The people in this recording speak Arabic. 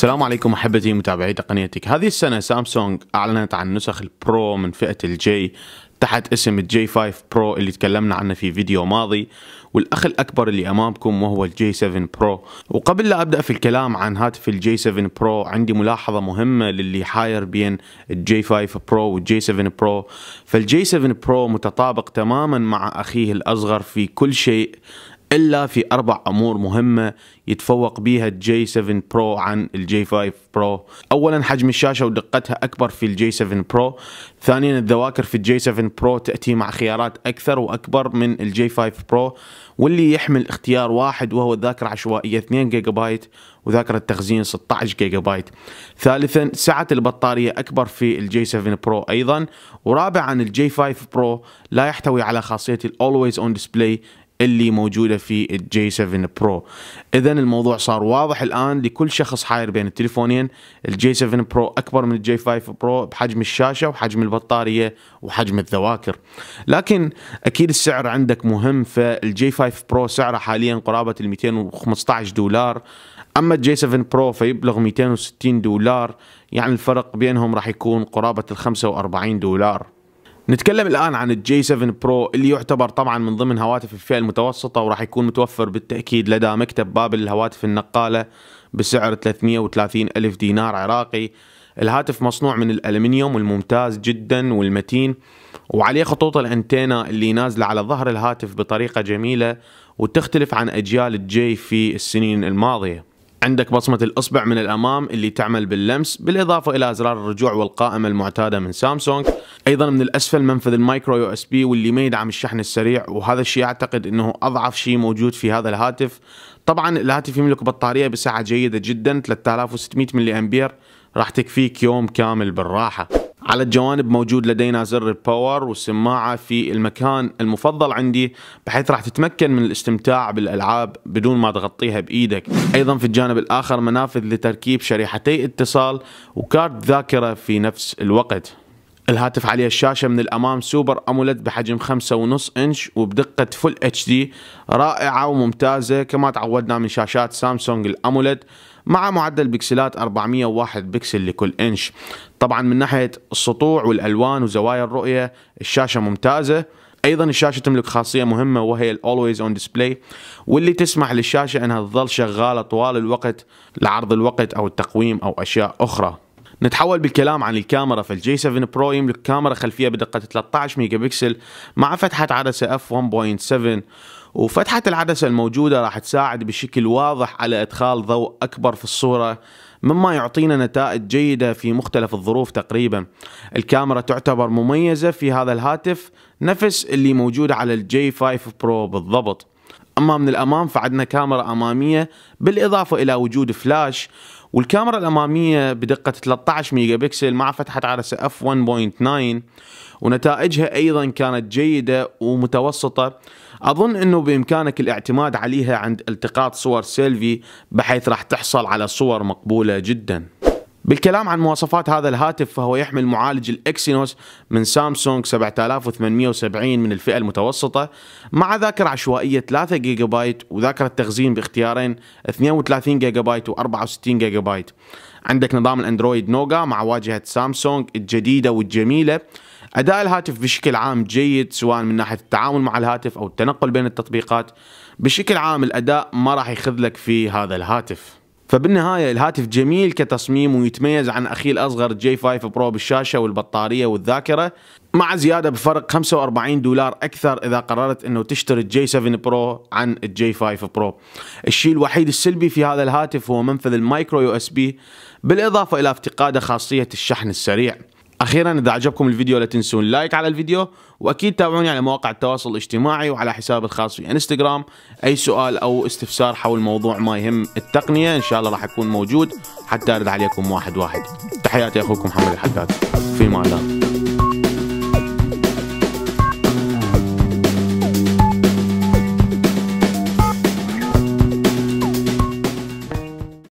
السلام عليكم احبتي متابعي تقنيتك هذه السنة سامسونج اعلنت عن نسخ البرو من فئة الجي تحت اسم الجي 5 برو اللي تكلمنا عنه في فيديو ماضي والاخ الاكبر اللي امامكم وهو الجي 7 برو وقبل لا ابدا في الكلام عن هاتف الجي 7 برو عندي ملاحظه مهمه للي حاير بين الجي 5 برو والجي 7 برو فالجي 7 برو متطابق تماما مع اخيه الاصغر في كل شيء إلا في أربع أمور مهمة يتفوق بيها الجي 7 برو عن الجي 5 برو أولا حجم الشاشة ودقتها أكبر في الجي 7 برو ثانيا الذواكر في الجي 7 برو تأتي مع خيارات أكثر وأكبر من الجي 5 برو واللي يحمل اختيار واحد وهو الذاكرة عشوائية 2 جيجا بايت وذاكرة تخزين 16 جيجا بايت ثالثا سعة البطارية أكبر في الجي 7 برو أيضا ورابعا الجي 5 برو لا يحتوي على خاصية الاولويز Always on Display اللي موجوده في الجي 7 برو اذا الموضوع صار واضح الان لكل شخص حاير بين التليفونين الجي 7 برو اكبر من الجي 5 برو بحجم الشاشه وحجم البطاريه وحجم الذواكر لكن اكيد السعر عندك مهم فالجي 5 برو سعره حاليا قرابه ال 215 دولار اما الجي 7 برو فيبلغ 260 دولار يعني الفرق بينهم راح يكون قرابه ال 45 دولار نتكلم الان عن الجي 7 برو اللي يعتبر طبعا من ضمن هواتف الفئه المتوسطه وراح يكون متوفر بالتاكيد لدى مكتب بابل الهواتف النقاله بسعر 330 الف دينار عراقي الهاتف مصنوع من الالمنيوم الممتاز جدا والمتين وعليه خطوط الانتينا اللي نازله على ظهر الهاتف بطريقه جميله وتختلف عن اجيال الجي في السنين الماضيه عندك بصمة الإصبع من الأمام اللي تعمل باللمس بالإضافة إلى أزرار الرجوع والقائمة المعتادة من سامسونج ايضا من الاسفل منفذ المايكرو يو اس بي واللي ما يدعم الشحن السريع وهذا الشيء اعتقد انه اضعف شيء موجود في هذا الهاتف طبعا الهاتف يملك بطاريه بسعه جيده جدا 3600 ملي امبير راح تكفيك يوم كامل بالراحه على الجوانب موجود لدينا زر الباور والسماعة في المكان المفضل عندي بحيث راح تتمكن من الاستمتاع بالألعاب بدون ما تغطيها بإيدك أيضا في الجانب الآخر منافذ لتركيب شريحتي اتصال وكارت ذاكرة في نفس الوقت الهاتف عليه الشاشة من الأمام سوبر أمولد بحجم 5.5 إنش وبدقة فل اتش دي رائعة وممتازة كما تعودنا من شاشات سامسونج الأمولد مع معدل بكسلات 401 بكسل لكل إنش طبعا من ناحية السطوع والألوان وزوايا الرؤية الشاشة ممتازة ايضا الشاشه تملك خاصيه مهمه وهي الاولويز اون ديسبلاي واللي تسمح للشاشه انها تظل شغاله طوال الوقت لعرض الوقت او التقويم او اشياء اخرى نتحول بالكلام عن الكاميرا فالجي 7 برو يملك كاميرا خلفية بدقة 13 ميجا بكسل مع فتحة عدسة f 1.7 وفتحة العدسة الموجودة راح تساعد بشكل واضح على إدخال ضوء أكبر في الصورة مما يعطينا نتائج جيدة في مختلف الظروف تقريبا الكاميرا تعتبر مميزة في هذا الهاتف نفس اللي موجود على الجي 5 برو بالضبط اما من الامام فعندنا كاميرا اماميه بالاضافه الى وجود فلاش والكاميرا الاماميه بدقه 13 ميجا بكسل مع فتحه عدسه اف 1.9 ونتائجها ايضا كانت جيده ومتوسطه اظن انه بامكانك الاعتماد عليها عند التقاط صور سيلفي بحيث راح تحصل على صور مقبوله جدا بالكلام عن مواصفات هذا الهاتف فهو يحمل معالج الاكسينوس من سامسونج 7870 من الفئة المتوسطة مع ذاكرة عشوائية 3 جيجا بايت وذاكرة تخزين باختيارين 32 جيجا بايت و64 جيجا بايت عندك نظام الاندرويد نوغا مع واجهة سامسونج الجديدة والجميلة أداء الهاتف بشكل عام جيد سواء من ناحية التعامل مع الهاتف أو التنقل بين التطبيقات بشكل عام الأداء ما راح يخذلك في هذا الهاتف فبالنهايه الهاتف جميل كتصميم ويتميز عن اخيه الاصغر جي 5 برو بالشاشه والبطاريه والذاكره مع زياده بفرق 45 دولار اكثر اذا قررت انه تشتري الجي 7 برو عن الجي 5 برو. الشيء الوحيد السلبي في هذا الهاتف هو منفذ المايكرو يو اس بي بالاضافه الى افتقاده خاصيه الشحن السريع. اخيرا اذا عجبكم الفيديو لا تنسون لايك على الفيديو واكيد تابعوني على مواقع التواصل الاجتماعي وعلى حسابي الخاص في انستغرام اي سؤال او استفسار حول موضوع ما يهم التقنيه ان شاء الله راح اكون موجود حتى ارد عليكم واحد واحد تحياتي اخوكم محمد الحداد في امان